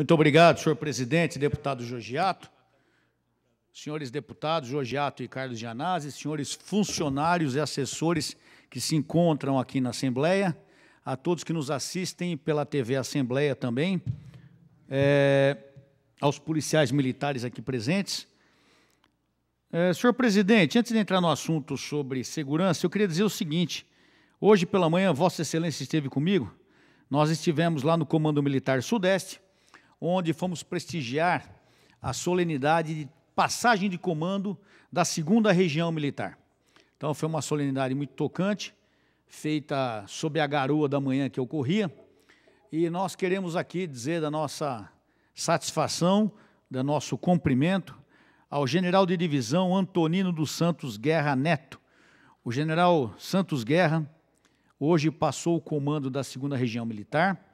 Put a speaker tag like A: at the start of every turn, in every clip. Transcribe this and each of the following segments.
A: Muito obrigado, senhor presidente, deputado Jorgiato, senhores deputados Jorgiato e Carlos Gianazzi, senhores funcionários e assessores que se encontram aqui na Assembleia, a todos que nos assistem pela TV Assembleia também, é, aos policiais militares aqui presentes. É, senhor presidente, antes de entrar no assunto sobre segurança, eu queria dizer o seguinte: hoje pela manhã, Vossa Excelência esteve comigo, nós estivemos lá no Comando Militar Sudeste onde fomos prestigiar a solenidade de passagem de comando da segunda região militar. Então foi uma solenidade muito tocante, feita sob a garoa da manhã que ocorria, e nós queremos aqui dizer da nossa satisfação, do nosso cumprimento ao general de divisão Antonino dos Santos Guerra Neto. O general Santos Guerra hoje passou o comando da segunda região militar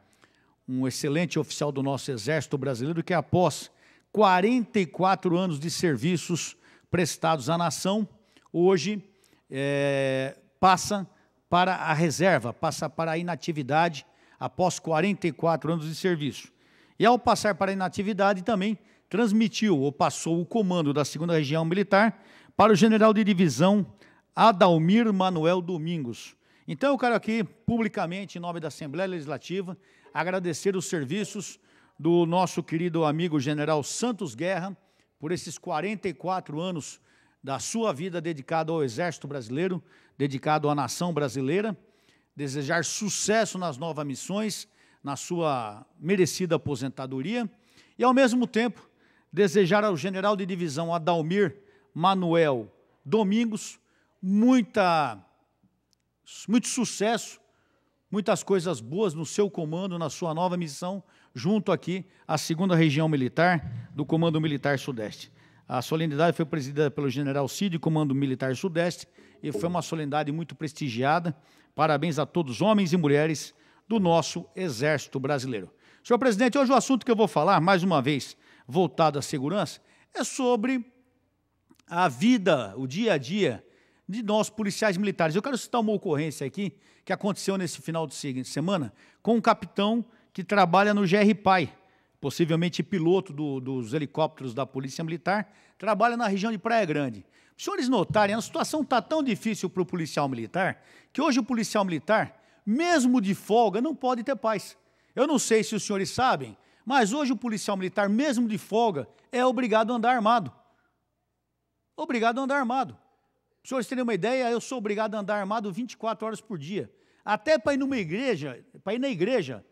A: um excelente oficial do nosso Exército Brasileiro, que após 44 anos de serviços prestados à nação, hoje é, passa para a reserva, passa para a inatividade após 44 anos de serviço. E ao passar para a inatividade também transmitiu ou passou o comando da 2 Região Militar para o General de Divisão Adalmir Manuel Domingos, então eu quero aqui, publicamente, em nome da Assembleia Legislativa, agradecer os serviços do nosso querido amigo general Santos Guerra por esses 44 anos da sua vida dedicada ao Exército Brasileiro, dedicado à nação brasileira. Desejar sucesso nas novas missões, na sua merecida aposentadoria e, ao mesmo tempo, desejar ao general de divisão Adalmir Manuel Domingos muita muito sucesso, muitas coisas boas no seu comando, na sua nova missão, junto aqui à segunda região militar do Comando Militar Sudeste. A solenidade foi presidida pelo General Cid, Comando Militar Sudeste, e foi uma solenidade muito prestigiada. Parabéns a todos, homens e mulheres do nosso Exército Brasileiro. Senhor presidente, hoje o assunto que eu vou falar, mais uma vez, voltado à segurança, é sobre a vida, o dia a dia de nós, policiais militares. Eu quero citar uma ocorrência aqui que aconteceu nesse final de semana com um capitão que trabalha no GRPAI, possivelmente piloto do, dos helicópteros da Polícia Militar, trabalha na região de Praia Grande. Os senhores notarem, a situação está tão difícil para o policial militar que hoje o policial militar, mesmo de folga, não pode ter paz. Eu não sei se os senhores sabem, mas hoje o policial militar, mesmo de folga, é obrigado a andar armado. Obrigado a andar armado. Para vocês terem uma ideia, eu sou obrigado a andar armado 24 horas por dia. Até para ir numa igreja, para ir na igreja,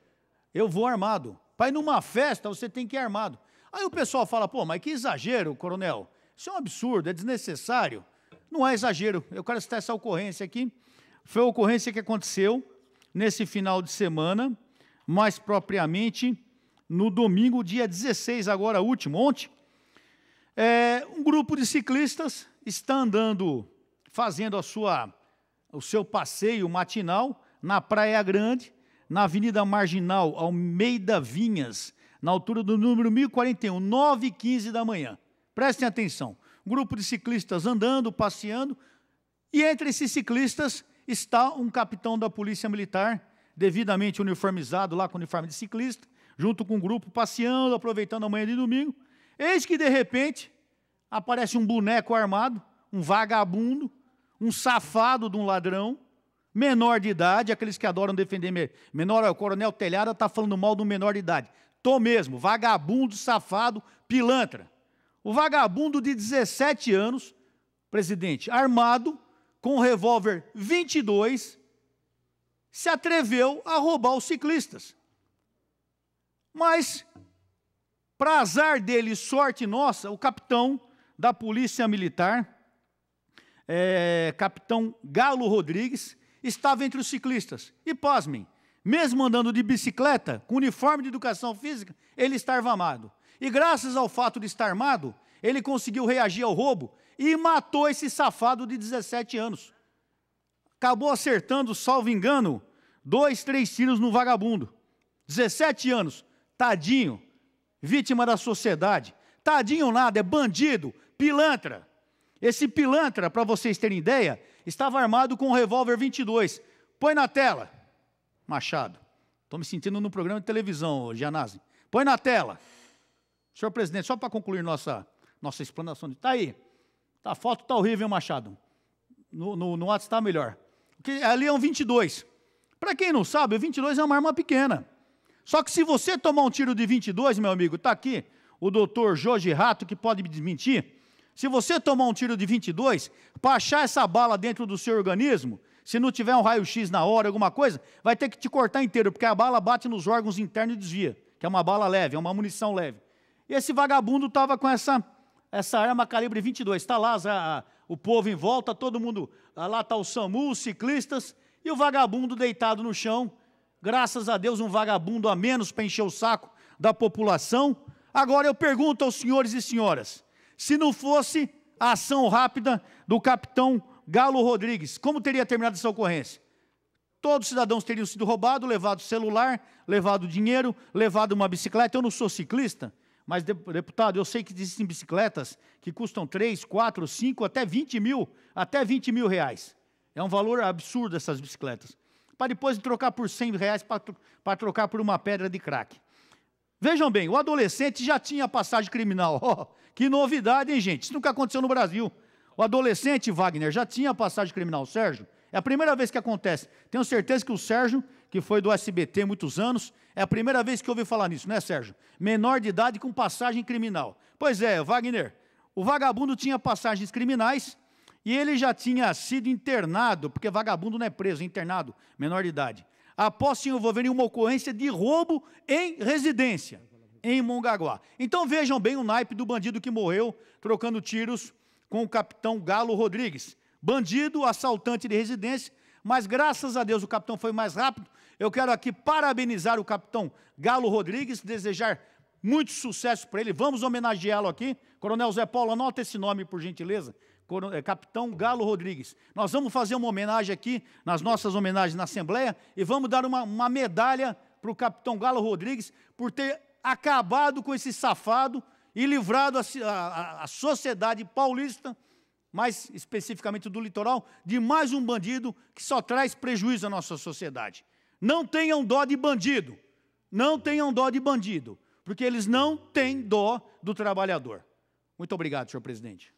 A: eu vou armado. Para ir numa festa, você tem que ir armado. Aí o pessoal fala, pô, mas que exagero, coronel. Isso é um absurdo, é desnecessário. Não é exagero. Eu quero citar essa ocorrência aqui. Foi a ocorrência que aconteceu nesse final de semana, mais propriamente no domingo, dia 16, agora último, ontem. É, um grupo de ciclistas está andando fazendo a sua, o seu passeio matinal na Praia Grande, na Avenida Marginal Almeida Vinhas, na altura do número 1041, 9 h 15 da manhã. Prestem atenção. um Grupo de ciclistas andando, passeando, e entre esses ciclistas está um capitão da Polícia Militar, devidamente uniformizado lá com o uniforme de ciclista, junto com um grupo passeando, aproveitando a manhã de domingo. Eis que de repente aparece um boneco armado, um vagabundo, um safado de um ladrão, menor de idade, aqueles que adoram defender menor, o coronel Telhada está falando mal do menor de idade. Tô mesmo, vagabundo, safado, pilantra. O vagabundo de 17 anos, presidente, armado, com um revólver 22, se atreveu a roubar os ciclistas. Mas, para azar dele sorte nossa, o capitão da Polícia Militar é, capitão Galo Rodrigues, estava entre os ciclistas. E pasmem, mesmo andando de bicicleta, com uniforme de educação física, ele estava armado. E graças ao fato de estar armado, ele conseguiu reagir ao roubo e matou esse safado de 17 anos. Acabou acertando, salvo engano, dois, três tiros no vagabundo. 17 anos, tadinho, vítima da sociedade. Tadinho nada, é bandido, pilantra. Esse pilantra, para vocês terem ideia, estava armado com um revólver 22. Põe na tela, Machado. Estou me sentindo no programa de televisão, Gianazzi. Põe na tela. Senhor presidente, só para concluir nossa, nossa explanação. Está aí. Tá, a foto está horrível, hein, Machado? No, no, no WhatsApp está melhor. Porque ali é um 22. Para quem não sabe, o 22 é uma arma pequena. Só que se você tomar um tiro de 22, meu amigo, está aqui o doutor Jorge Rato, que pode me desmentir, se você tomar um tiro de 22, para achar essa bala dentro do seu organismo, se não tiver um raio-x na hora, alguma coisa, vai ter que te cortar inteiro, porque a bala bate nos órgãos internos e desvia, que é uma bala leve, é uma munição leve. E esse vagabundo estava com essa, essa arma calibre 22. Está lá a, a, o povo em volta, todo mundo. Ah, lá está o SAMU, os ciclistas, e o vagabundo deitado no chão. Graças a Deus, um vagabundo a menos para encher o saco da população. Agora eu pergunto aos senhores e senhoras: se não fosse a ação rápida do capitão Galo Rodrigues. Como teria terminado essa ocorrência? Todos os cidadãos teriam sido roubados, levado celular, levado dinheiro, levado uma bicicleta. Eu não sou ciclista, mas, deputado, eu sei que existem bicicletas que custam 3, 4, 5, até 20 mil, até 20 mil reais. É um valor absurdo essas bicicletas. Para depois trocar por 100 reais para trocar por uma pedra de crack. Vejam bem, o adolescente já tinha passagem criminal. Oh, que novidade, hein, gente? Isso nunca aconteceu no Brasil. O adolescente Wagner já tinha passagem criminal, Sérgio? É a primeira vez que acontece. Tenho certeza que o Sérgio, que foi do SBT muitos anos, é a primeira vez que ouvi falar nisso, né, Sérgio? Menor de idade com passagem criminal. Pois é, Wagner, o vagabundo tinha passagens criminais e ele já tinha sido internado, porque vagabundo não é preso, é internado, menor de idade após se envolver em uma ocorrência de roubo em residência, em Mongaguá. Então vejam bem o naipe do bandido que morreu trocando tiros com o capitão Galo Rodrigues. Bandido, assaltante de residência, mas graças a Deus o capitão foi mais rápido. Eu quero aqui parabenizar o capitão Galo Rodrigues, desejar muito sucesso para ele. Vamos homenageá-lo aqui. Coronel Zé Paulo, anota esse nome, por gentileza. É, Capitão Galo Rodrigues. Nós vamos fazer uma homenagem aqui, nas nossas homenagens na Assembleia, e vamos dar uma, uma medalha para o Capitão Galo Rodrigues por ter acabado com esse safado e livrado a, a, a sociedade paulista, mais especificamente do litoral, de mais um bandido que só traz prejuízo à nossa sociedade. Não tenham dó de bandido. Não tenham dó de bandido, porque eles não têm dó do trabalhador. Muito obrigado, senhor presidente.